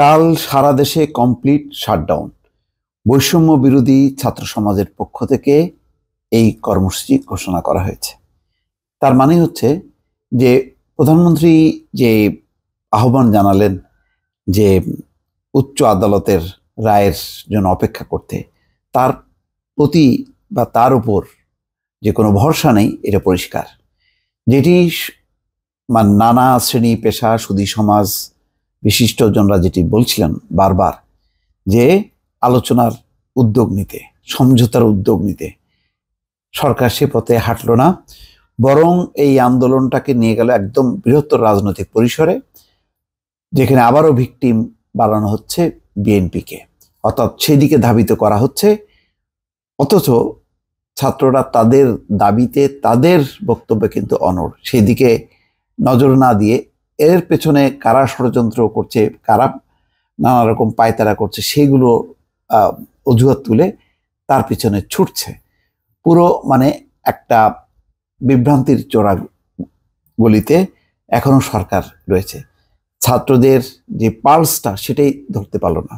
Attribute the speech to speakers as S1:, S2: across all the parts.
S1: কাল সারা দেশে complete shutdown বৈষম্য বিরোধী ছাত্র সমাজের পক্ষ থেকে এই কর্মসূচি ঘোষণা করা হয়েছে তার মানে হচ্ছে যে প্রধানমন্ত্রী যে আহ্বান জানালেন যে উচ্চ আদালতের রায়ের জন্য অপেক্ষা করতে তার প্রতি বা তার উপর যে কোনো ভরসা নেই এটা পরিষ্কার যেটি মানে নানা শ্রেণী পেশা সুদী সমাজ বিশিষ্টজনরা যেটি বলছিলেন বারবার যে আলোচনার উদ্যোগ নিতে সমঝোতার উদ্যোগ নিতে সরকার সে পথে হাঁটল না বরং এই আন্দোলনটাকে নিয়ে গেল একদম বৃহত্তর রাজনৈতিক পরিসরে যেখানে আবারও ভিকটিম বাড়ানো হচ্ছে বিএনপিকে অর্থাৎ সেদিকে ধাবিত করা হচ্ছে অথচ ছাত্ররা তাদের দাবিতে তাদের বক্তব্যে কিন্তু অনড় সেদিকে নজর না দিয়ে এর পেছনে কারা ষড়যন্ত্র করছে কারা নানা রকম পায়তারা করছে সেইগুলো অজুহাত তুলে তার পিছনে ছুটছে পুরো মানে একটা বিভ্রান্তির চোরা গলিতে এখনও সরকার রয়েছে ছাত্রদের যে পালসটা সেটাই ধরতে পারল না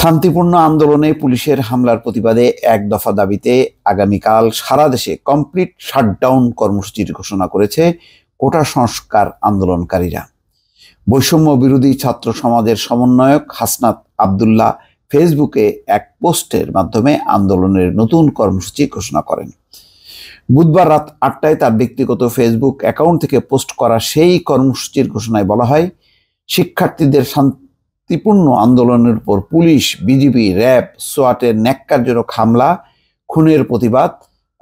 S1: শান্তিপূর্ণ আন্দোলনে পুলিশের হামলার প্রতিবাদে এক দফা দাবিতে আগামীকাল সারা দেশে কমপ্লিট শাটডাউন কর্মসূচির ঘোষণা করেছে কোটা সংস্কার আন্দোলনকারীরা বৈষম্য বিরোধী ছাত্র সমাজের সমন্বয়ক হাসনাত আবদুল্লাহ ফেসবুকে এক পোস্টের মাধ্যমে আন্দোলনের নতুন কর্মসূচি ঘোষণা করেন বুধবার রাত আটটায় তার ব্যক্তিগত ফেসবুক অ্যাকাউন্ট থেকে পোস্ট করা সেই কর্মসূচির ঘোষণায় বলা হয় শিক্ষার্থীদের শান্তিপূর্ণ আন্দোলনের উপর পুলিশ বিজিবি র্যাব সোয়াটের ন্যাক্কারজনক হামলা খুনের প্রতিবাদ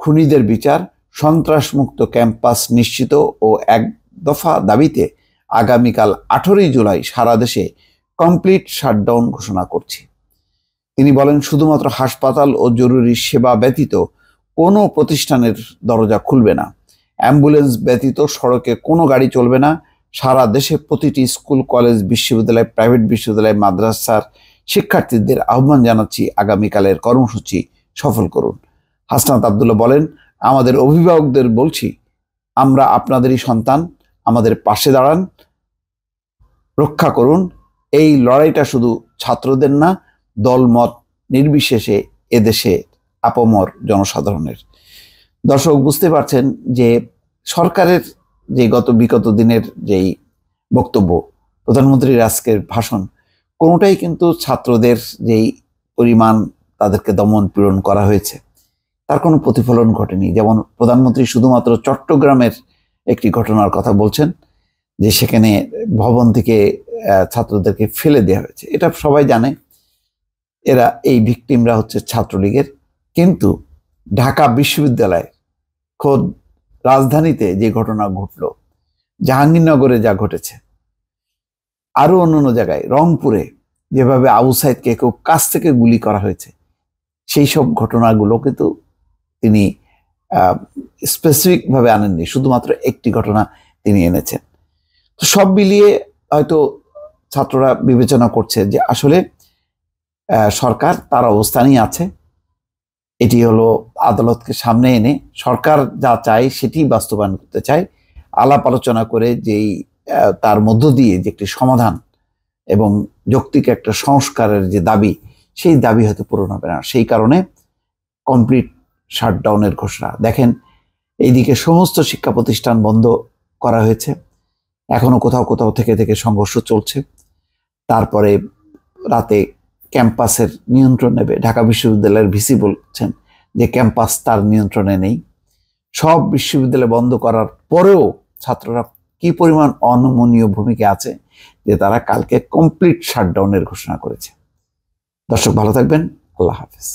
S1: খুনিদের বিচার সন্ত্রাসমুক্ত ক্যাম্পাস নিশ্চিত ও এক দফা দাবিতে আগামীকাল আঠেরোই জুলাই সারা দেশে কমপ্লিট শাটডাউন ঘোষণা করছি তিনি বলেন শুধুমাত্র হাসপাতাল ও জরুরি সেবা ব্যতীত কোনো প্রতিষ্ঠানের দরজা খুলবে না অ্যাম্বুলেন্স ব্যতীত সড়কে কোনো গাড়ি চলবে না সারা দেশে প্রতিটি স্কুল কলেজ বিশ্ববিদ্যালয় প্রাইভেট বিশ্ববিদ্যালয় মাদ্রাসার শিক্ষার্থীদের আহ্বান জানাচ্ছি আগামীকালের কর্মসূচি সফল করুন হাসনাত আবদুল্লাহ বলেন আমাদের অভিভাবকদের বলছি আমরা আপনাদেরই সন্তান আমাদের পাশে দাঁড়ান রক্ষা করুন এই লড়াইটা শুধু ছাত্রদের না দলমত নির্বিশেষে এদেশে আপমর জনসাধারণের দর্শক বুঝতে পারছেন যে সরকারের যে গত বিগত দিনের যেই বক্তব্য প্রধানমন্ত্রীর আজকের ভাষণ কোনোটাই কিন্তু ছাত্রদের যেই পরিমাণ তাদেরকে দমন পীড়ন করা হয়েছে তার কোনো প্রতিফলন ঘটেনি যেমন প্রধানমন্ত্রী শুধুমাত্র চট্টগ্রামের একটি ঘটনার কথা বলছেন যে সেখানে ভবন থেকে ছাত্রদেরকে ফেলে দেওয়া হয়েছে এটা সবাই জানে এরা এই ভিকটিমরা হচ্ছে ছাত্রলীগের কিন্তু ঢাকা বিশ্ববিদ্যালয়ে খোদ রাজধানীতে যে ঘটনা ঘটল জাহাঙ্গীরনগরে যা ঘটেছে আরও অন্য অন্য জায়গায় রংপুরে যেভাবে আবু সাইদকে খুব কাছ থেকে গুলি করা হয়েছে সেই সব ঘটনাগুলো কিন্তু তিনি স্পেসিফিকভাবে আনেননি শুধুমাত্র একটি ঘটনা তিনি এনেছেন তো সব মিলিয়ে হয়তো ছাত্ররা বিবেচনা করছে যে আসলে সরকার তার অবস্থানেই আছে এটি হলো আদালতকে সামনে এনে সরকার যা চায় সেটি বাস্তবায়ন করতে চায় আলাপ আলোচনা করে যেই তার মধ্য দিয়ে যে একটি সমাধান এবং যৌক্তিক একটা সংস্কারের যে দাবি সেই দাবি হয়তো পূরণ হবে না সেই কারণে কমপ্লিট শাটডাউনের ঘোষণা দেখেন এইদিকে সমস্ত শিক্ষা প্রতিষ্ঠান বন্ধ করা হয়েছে এখনও কোথাও কোথাও থেকে থেকে সংঘর্ষ চলছে তারপরে রাতে ক্যাম্পাসের নিয়ন্ত্রণ নেবে ঢাকা বিশ্ববিদ্যালয়ের ভিসি বলছেন যে ক্যাম্পাস তার নিয়ন্ত্রণে নেই সব বিশ্ববিদ্যালয় বন্ধ করার পরেও ছাত্ররা কি পরিমাণ অনমনীয় ভূমিকা আছে যে তারা কালকে কমপ্লিট শাটডাউনের ঘোষণা করেছে দর্শক ভালো থাকবেন আল্লাহ হাফিজ